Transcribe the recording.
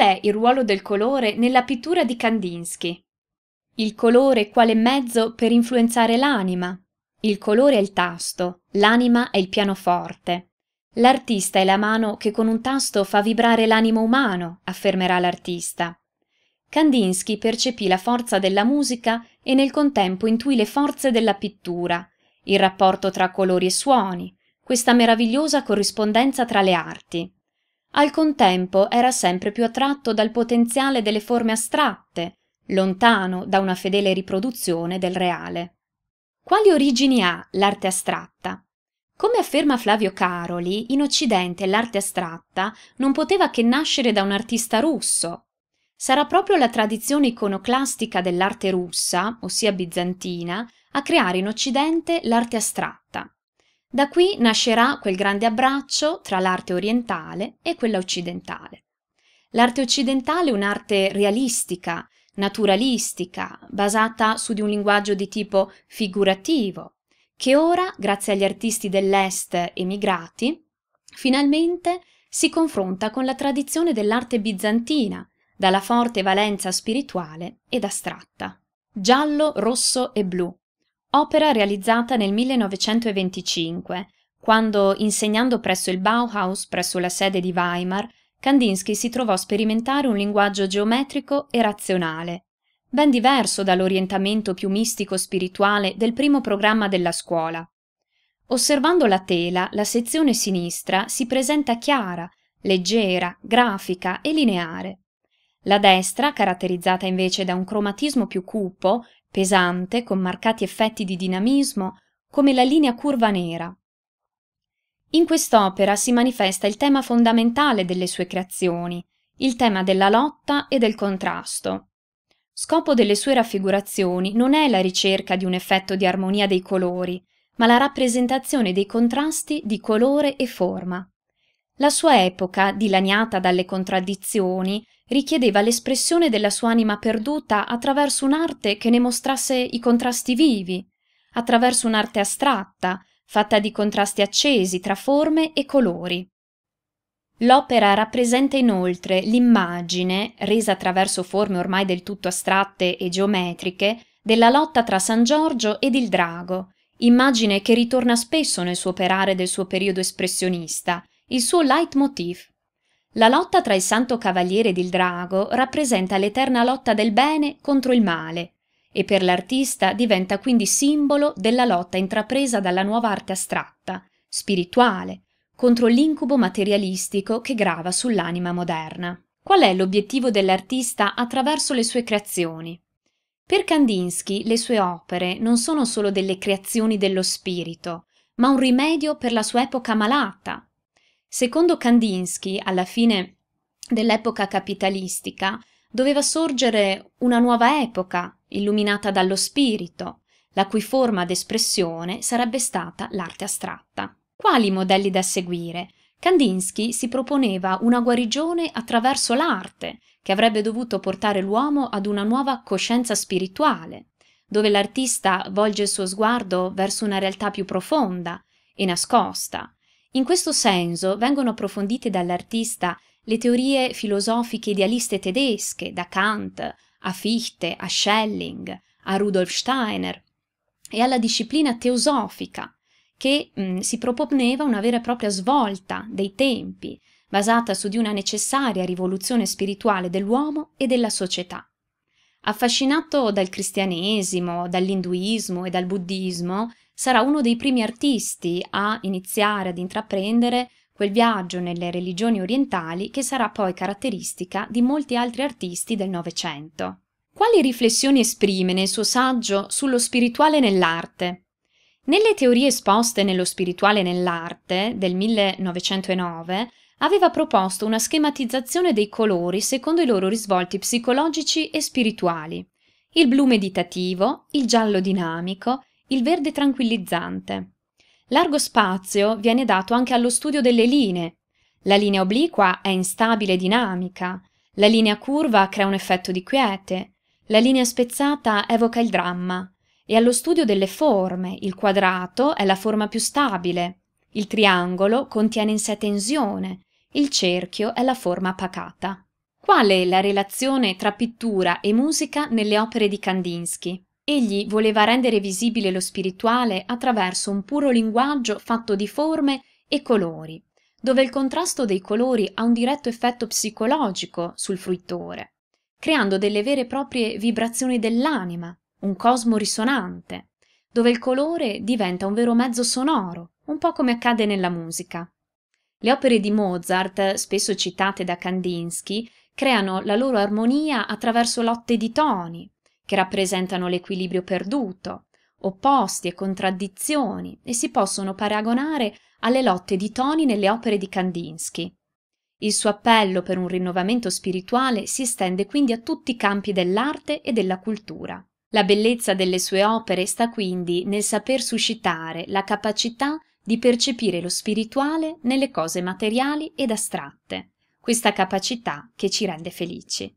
Qual è il ruolo del colore nella pittura di Kandinsky? Il colore quale mezzo per influenzare l'anima? Il colore è il tasto, l'anima è il pianoforte. L'artista è la mano che con un tasto fa vibrare l'animo umano, affermerà l'artista. Kandinsky percepì la forza della musica e nel contempo intuì le forze della pittura, il rapporto tra colori e suoni, questa meravigliosa corrispondenza tra le arti. Al contempo era sempre più attratto dal potenziale delle forme astratte, lontano da una fedele riproduzione del reale. Quali origini ha l'arte astratta? Come afferma Flavio Caroli, in Occidente l'arte astratta non poteva che nascere da un artista russo. Sarà proprio la tradizione iconoclastica dell'arte russa, ossia bizantina, a creare in Occidente l'arte astratta. Da qui nascerà quel grande abbraccio tra l'arte orientale e quella occidentale. L'arte occidentale è un'arte realistica, naturalistica, basata su di un linguaggio di tipo figurativo, che ora, grazie agli artisti dell'Est emigrati, finalmente si confronta con la tradizione dell'arte bizantina, dalla forte valenza spirituale ed astratta. Giallo, rosso e blu, opera realizzata nel 1925, quando, insegnando presso il Bauhaus, presso la sede di Weimar, Kandinsky si trovò a sperimentare un linguaggio geometrico e razionale, ben diverso dall'orientamento più mistico-spirituale del primo programma della scuola. Osservando la tela, la sezione sinistra si presenta chiara, leggera, grafica e lineare. La destra, caratterizzata invece da un cromatismo più cupo, pesante, con marcati effetti di dinamismo, come la linea curva nera. In quest'opera si manifesta il tema fondamentale delle sue creazioni, il tema della lotta e del contrasto. Scopo delle sue raffigurazioni non è la ricerca di un effetto di armonia dei colori, ma la rappresentazione dei contrasti di colore e forma. La sua epoca, dilaniata dalle contraddizioni, richiedeva l'espressione della sua anima perduta attraverso un'arte che ne mostrasse i contrasti vivi, attraverso un'arte astratta, fatta di contrasti accesi tra forme e colori. L'opera rappresenta inoltre l'immagine, resa attraverso forme ormai del tutto astratte e geometriche, della lotta tra San Giorgio ed il drago, immagine che ritorna spesso nel suo operare del suo periodo espressionista, il suo leitmotiv. La lotta tra il Santo Cavaliere ed il Drago rappresenta l'eterna lotta del bene contro il male e per l'artista diventa quindi simbolo della lotta intrapresa dalla nuova arte astratta, spirituale, contro l'incubo materialistico che grava sull'anima moderna. Qual è l'obiettivo dell'artista attraverso le sue creazioni? Per Kandinsky le sue opere non sono solo delle creazioni dello spirito, ma un rimedio per la sua epoca malata, Secondo Kandinsky, alla fine dell'epoca capitalistica, doveva sorgere una nuova epoca, illuminata dallo spirito, la cui forma d'espressione sarebbe stata l'arte astratta. Quali modelli da seguire? Kandinsky si proponeva una guarigione attraverso l'arte, che avrebbe dovuto portare l'uomo ad una nuova coscienza spirituale, dove l'artista volge il suo sguardo verso una realtà più profonda e nascosta, in questo senso vengono approfondite dall'artista le teorie filosofiche idealiste tedesche, da Kant a Fichte, a Schelling, a Rudolf Steiner, e alla disciplina teosofica, che mh, mm, si proponeva una vera e propria svolta dei tempi, basata su di una necessaria rivoluzione spirituale dell'uomo e della società. Affascinato dal cristianesimo, dall'induismo e dal buddismo, sarà uno dei primi artisti a iniziare ad intraprendere quel viaggio nelle religioni orientali che sarà poi caratteristica di molti altri artisti del Novecento. Quali riflessioni esprime nel suo saggio sullo spirituale nell'arte? Nelle teorie esposte nello spirituale nell'arte del 1909 aveva proposto una schematizzazione dei colori secondo i loro risvolti psicologici e spirituali. Il blu meditativo, il giallo dinamico, il verde tranquillizzante. Largo spazio viene dato anche allo studio delle linee. La linea obliqua è instabile e dinamica, la linea curva crea un effetto di quiete, la linea spezzata evoca il dramma, e allo studio delle forme il quadrato è la forma più stabile, il triangolo contiene in sé tensione, il cerchio è la forma pacata. Qual è la relazione tra pittura e musica nelle opere di Kandinsky? Egli voleva rendere visibile lo spirituale attraverso un puro linguaggio fatto di forme e colori, dove il contrasto dei colori ha un diretto effetto psicologico sul fruitore, creando delle vere e proprie vibrazioni dell'anima, un cosmo risonante, dove il colore diventa un vero mezzo sonoro, un po' come accade nella musica. Le opere di Mozart, spesso citate da Kandinsky, creano la loro armonia attraverso lotte di toni, che rappresentano l'equilibrio perduto, opposti e contraddizioni e si possono paragonare alle lotte di toni nelle opere di Kandinsky. Il suo appello per un rinnovamento spirituale si estende quindi a tutti i campi dell'arte e della cultura. La bellezza delle sue opere sta quindi nel saper suscitare la capacità di percepire lo spirituale nelle cose materiali ed astratte, questa capacità che ci rende felici.